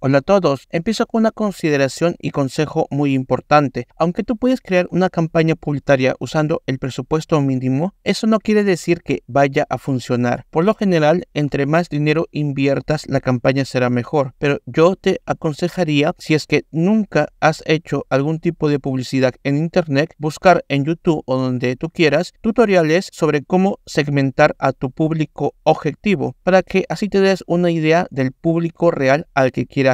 Hola a todos, empiezo con una consideración y consejo muy importante. Aunque tú puedes crear una campaña publicitaria usando el presupuesto mínimo, eso no quiere decir que vaya a funcionar. Por lo general, entre más dinero inviertas, la campaña será mejor. Pero yo te aconsejaría, si es que nunca has hecho algún tipo de publicidad en Internet, buscar en YouTube o donde tú quieras tutoriales sobre cómo segmentar a tu público objetivo, para que así te des una idea del público real al que quieras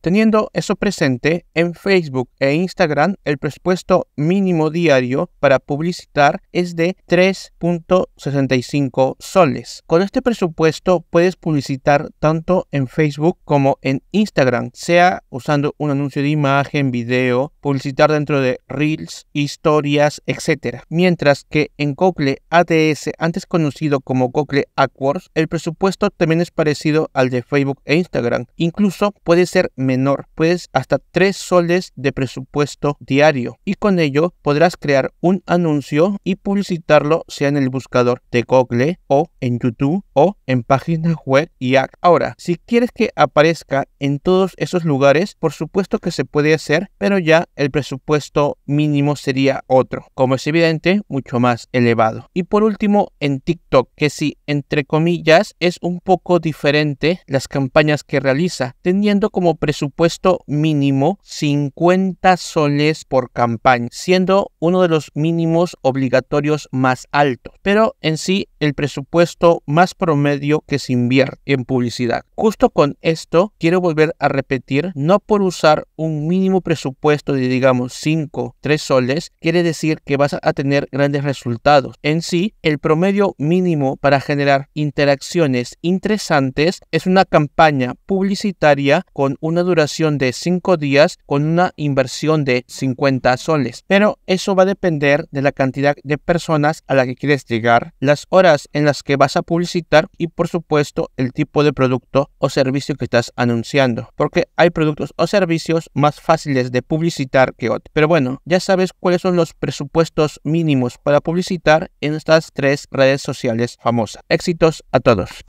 Teniendo eso presente, en Facebook e Instagram el presupuesto mínimo diario para publicitar es de 3.65 soles. Con este presupuesto puedes publicitar tanto en Facebook como en Instagram, sea usando un anuncio de imagen, video, publicitar dentro de reels, historias, etcétera Mientras que en Cocle ADS, antes conocido como Cocle AdWords, el presupuesto también es parecido al de Facebook e Instagram. Incluso puede ser menor, puedes hasta 3 soles de presupuesto diario y con ello podrás crear un anuncio y publicitarlo sea en el buscador de Google o en YouTube o en páginas web y Ahora, si quieres que aparezca en todos esos lugares, por supuesto que se puede hacer, pero ya el presupuesto mínimo sería otro, como es evidente, mucho más elevado. Y por último, en TikTok, que si entre comillas es un poco diferente las campañas que realiza, teniendo como presupuesto mínimo 50 soles por campaña, siendo uno de los mínimos obligatorios más altos, pero en sí el presupuesto más promedio que se invierte en publicidad. Justo con esto quiero volver a repetir, no por usar un mínimo presupuesto de digamos 5, 3 soles, quiere decir que vas a tener grandes resultados. En sí, el promedio mínimo para generar interacciones interesantes es una campaña publicitaria con una duración de 5 días con una inversión de 50 soles. Pero eso va a depender de la cantidad de personas a la que quieres llegar, las horas en las que vas a publicitar y por supuesto el tipo de producto o servicio que estás anunciando. Porque hay productos o servicios más fáciles de publicitar que otros. Pero bueno, ya sabes cuáles son los presupuestos mínimos para publicitar en estas tres redes sociales famosas. Éxitos a todos.